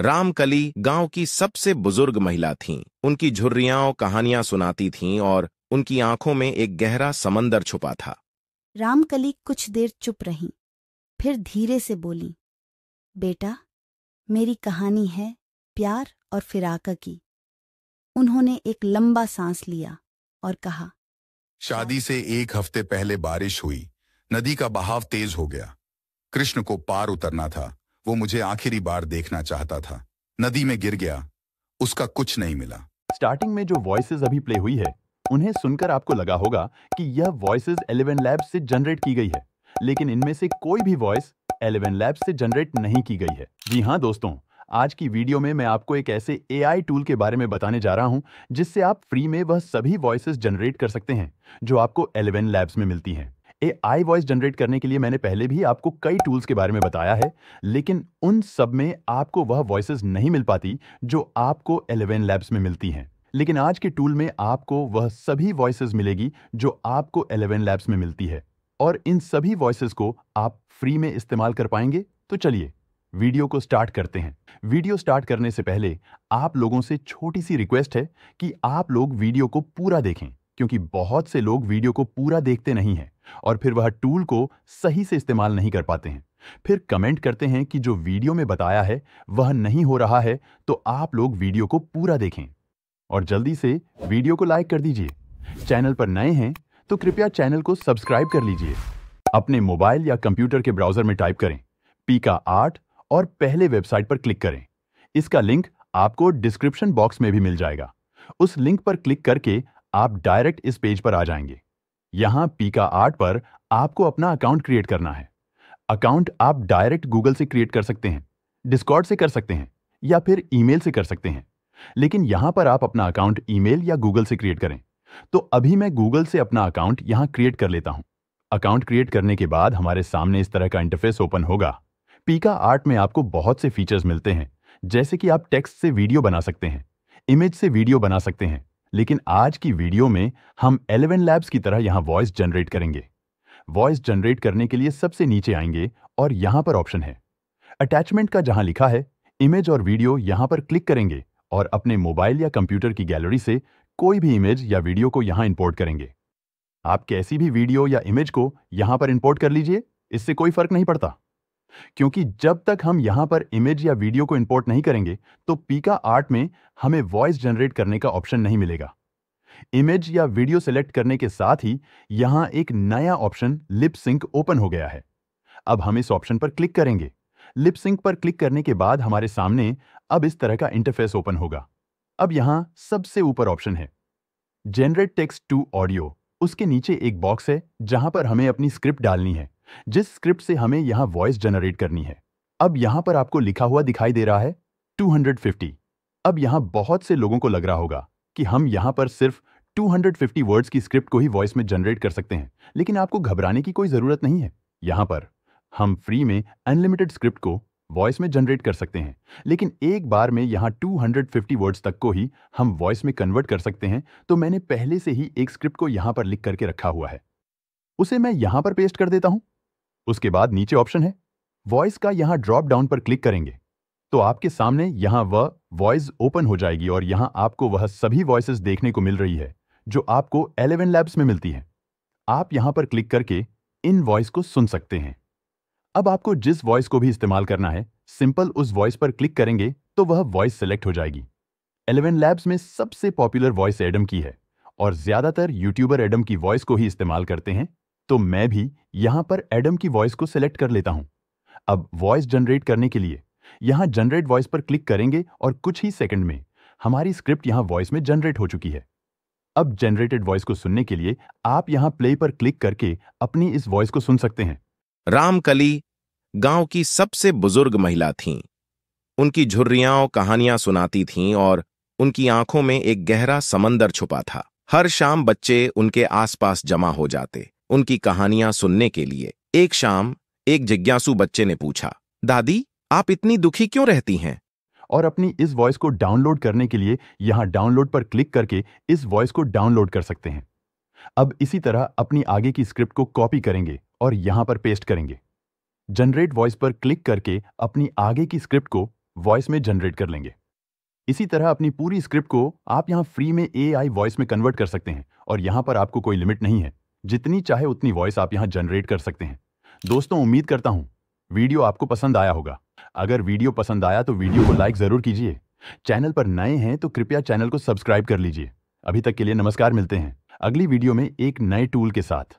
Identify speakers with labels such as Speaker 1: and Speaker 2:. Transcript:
Speaker 1: रामकली गांव की सबसे बुजुर्ग महिला थीं। उनकी झुर्रियाओं कहानियां सुनाती थीं और उनकी आंखों में एक गहरा समंदर छुपा था रामकली कुछ देर चुप रहीं, फिर धीरे से बोली बेटा मेरी कहानी है प्यार और फिराक की उन्होंने एक लंबा सांस लिया और कहा शादी से एक हफ्ते पहले बारिश हुई नदी का बहाव तेज हो गया कृष्ण को पार उतरना था वो मुझे आखिरी बार देखना चाहता था नदी में गिर गया उसका कुछ नहीं मिला स्टार्टिंग में जो वॉइस अभी प्ले हुई है उन्हें सुनकर आपको लगा होगा कि यह वॉइस एलेवन लैब से जनरेट की गई है लेकिन इनमें से कोई भी वॉइस एलेवन लैब से जनरेट नहीं की गई है जी हाँ दोस्तों आज की वीडियो में मैं आपको एक ऐसे ए टूल के बारे में बताने जा रहा हूँ जिससे आप फ्री में वह सभी वॉइस जनरेट कर सकते हैं जो आपको एलेवन लैब्स में मिलती हैं ए आई वॉइस जनरेट करने के लिए मैंने पहले भी आपको कई टूल्स के बारे में बताया है लेकिन उन सब में आपको वह वॉइसेस नहीं मिल पाती जो आपको एलेवन लैब्स में मिलती हैं लेकिन आज के टूल में आपको वह सभी वॉइसेस मिलेगी जो आपको एलेवन लैब्स में मिलती है और इन सभी वॉइसेस को आप फ्री में इस्तेमाल कर पाएंगे तो चलिए वीडियो को स्टार्ट करते हैं वीडियो स्टार्ट करने से पहले आप लोगों से छोटी सी रिक्वेस्ट है कि आप लोग वीडियो को पूरा देखें क्योंकि बहुत से लोग वीडियो को पूरा देखते नहीं हैं और फिर वह टूल को सही से इस्तेमाल नहीं कर पाते हैं फिर कमेंट करते हैं कि जो वीडियो में बताया है वह नहीं हो रहा है तो आप लोग वीडियो को पूरा देखें और जल्दी से वीडियो को लाइक कर दीजिए चैनल पर नए हैं तो कृपया चैनल को सब्सक्राइब कर लीजिए अपने मोबाइल या कंप्यूटर के ब्राउजर में टाइप करें पीका आर्ट और पहले वेबसाइट पर क्लिक करें इसका लिंक आपको डिस्क्रिप्शन बॉक्स में भी मिल जाएगा उस लिंक पर क्लिक करके आप डायरेक्ट इस पेज पर आ जाएंगे यहां पीका आर्ट पर आपको अपना अकाउंट क्रिएट करना है अकाउंट आप डायरेक्ट गूगल से क्रिएट कर सकते हैं डिस्कॉर्ड से कर सकते हैं या फिर ईमेल से कर सकते हैं लेकिन यहां पर आप अपना अकाउंट ईमेल या गूगल से क्रिएट करें तो अभी मैं गूगल से अपना अकाउंट यहां क्रिएट कर लेता हूं अकाउंट क्रिएट करने के बाद हमारे सामने इस तरह का इंटरफेस ओपन होगा पीका आर्ट में आपको बहुत से फीचर्स मिलते हैं जैसे कि आप टेक्स्ट से वीडियो बना सकते हैं इमेज से वीडियो बना सकते हैं लेकिन आज की वीडियो में हम एलेवन लैब्स की तरह यहां वॉइस जनरेट करेंगे वॉइस जनरेट करने के लिए सबसे नीचे आएंगे और यहां पर ऑप्शन है अटैचमेंट का जहां लिखा है इमेज और वीडियो यहां पर क्लिक करेंगे और अपने मोबाइल या कंप्यूटर की गैलरी से कोई भी इमेज या वीडियो को यहां इंपोर्ट करेंगे आप कैसी भी वीडियो या इमेज को यहां पर इंपोर्ट कर लीजिए इससे कोई फर्क नहीं पड़ता क्योंकि जब तक हम यहां पर इमेज या वीडियो को इंपोर्ट नहीं करेंगे तो पीका आर्ट में हमें वॉइस जनरेट करने का ऑप्शन नहीं मिलेगा इमेज या वीडियो सेलेक्ट करने के साथ ही यहां एक नया ऑप्शन लिप सिंक ओपन हो गया है अब हम इस ऑप्शन पर क्लिक करेंगे लिप सिंक पर क्लिक करने के बाद हमारे सामने अब इस तरह का इंटरफेस ओपन होगा अब यहां सबसे ऊपर ऑप्शन है जेनरेट टेक्स्ट टू ऑडियो उसके नीचे एक बॉक्स है जहां पर हमें अपनी स्क्रिप्ट डालनी है जिस स्क्रिप्ट से हमें यहां वॉइस जनरेट करनी है अब यहां पर आपको लिखा हुआ दिखाई दे रहा है 250 अब यहां बहुत से लोगों को लग रहा होगा कि हम यहां पर सिर्फ 250 वर्ड्स की स्क्रिप्ट को ही वॉइस में जनरेट कर सकते हैं लेकिन आपको घबराने की कोई जरूरत नहीं है यहां पर हम फ्री में अनलिमिटेड स्क्रिप्ट को वॉइस में जनरेट कर सकते हैं लेकिन एक बार में यहां 250 वर्ड्स तक को ही हम वॉइस में कन्वर्ट कर सकते हैं तो मैंने पहले से ही एक स्क्रिप्ट को यहां पर लिख करके रखा हुआ है उसे मैं यहां पर पेस्ट कर देता हूं उसके बाद नीचे ऑप्शन है वॉइस का यहां ड्रॉप डाउन पर क्लिक करेंगे तो आपके सामने यहां वह वॉइस ओपन हो जाएगी और यहां आपको वह सभी वॉइसेस देखने को मिल रही है जो आपको एलेवन लैब्स में मिलती है आप यहां पर क्लिक करके इन वॉइस को सुन सकते हैं अब आपको जिस वॉइस को भी इस्तेमाल करना है सिंपल उस वॉइस पर क्लिक करेंगे तो वह वॉइस सेलेक्ट हो जाएगी एलेवन लैब्स में सबसे पॉपुलर वॉइस एडम की है और ज्यादातर यूट्यूबर एडम की वॉइस को ही इस्तेमाल करते हैं तो मैं भी यहां पर एडम की वॉइस को सिलेक्ट कर लेता हूं अब वॉइस जनरेट करने के लिए यहां जनरेट वॉइस पर क्लिक करेंगे और कुछ ही सेकंड में हमारी स्क्रिप्ट यहां वॉइस में जनरेट हो चुकी है अब जनरेटेड वॉइस को सुनने के लिए आप यहां प्ले पर क्लिक करके अपनी इस वॉइस को सुन सकते हैं रामकली गांव की सबसे बुजुर्ग महिला थीं उनकी झुर्रियां कहानियां सुनाती थीं और उनकी आंखों में एक गहरा समंदर छुपा था हर शाम बच्चे उनके आसपास जमा हो जाते उनकी कहानियां सुनने के लिए एक शाम एक जिज्ञासु बच्चे ने पूछा दादी आप इतनी दुखी क्यों रहती हैं और अपनी इस वॉइस को डाउनलोड करने के लिए यहां डाउनलोड पर क्लिक करके इस वॉइस को डाउनलोड कर सकते हैं अब इसी तरह अपनी आगे की स्क्रिप्ट को कॉपी करेंगे और यहां पर पेस्ट करेंगे जनरेट वॉइस पर क्लिक करके अपनी आगे की स्क्रिप्ट को वॉइस में जनरेट कर लेंगे इसी तरह अपनी पूरी स्क्रिप्ट को आप यहां फ्री में ए वॉइस में कन्वर्ट कर सकते हैं और यहां पर आपको कोई लिमिट नहीं है जितनी चाहे उतनी वॉइस आप यहां जनरेट कर सकते हैं दोस्तों उम्मीद करता हूं वीडियो आपको पसंद आया होगा अगर वीडियो पसंद आया तो वीडियो को लाइक ज़रूर कीजिए चैनल पर नए हैं तो कृपया चैनल को सब्सक्राइब कर लीजिए अभी तक के लिए नमस्कार मिलते हैं अगली वीडियो में एक नए टूल के साथ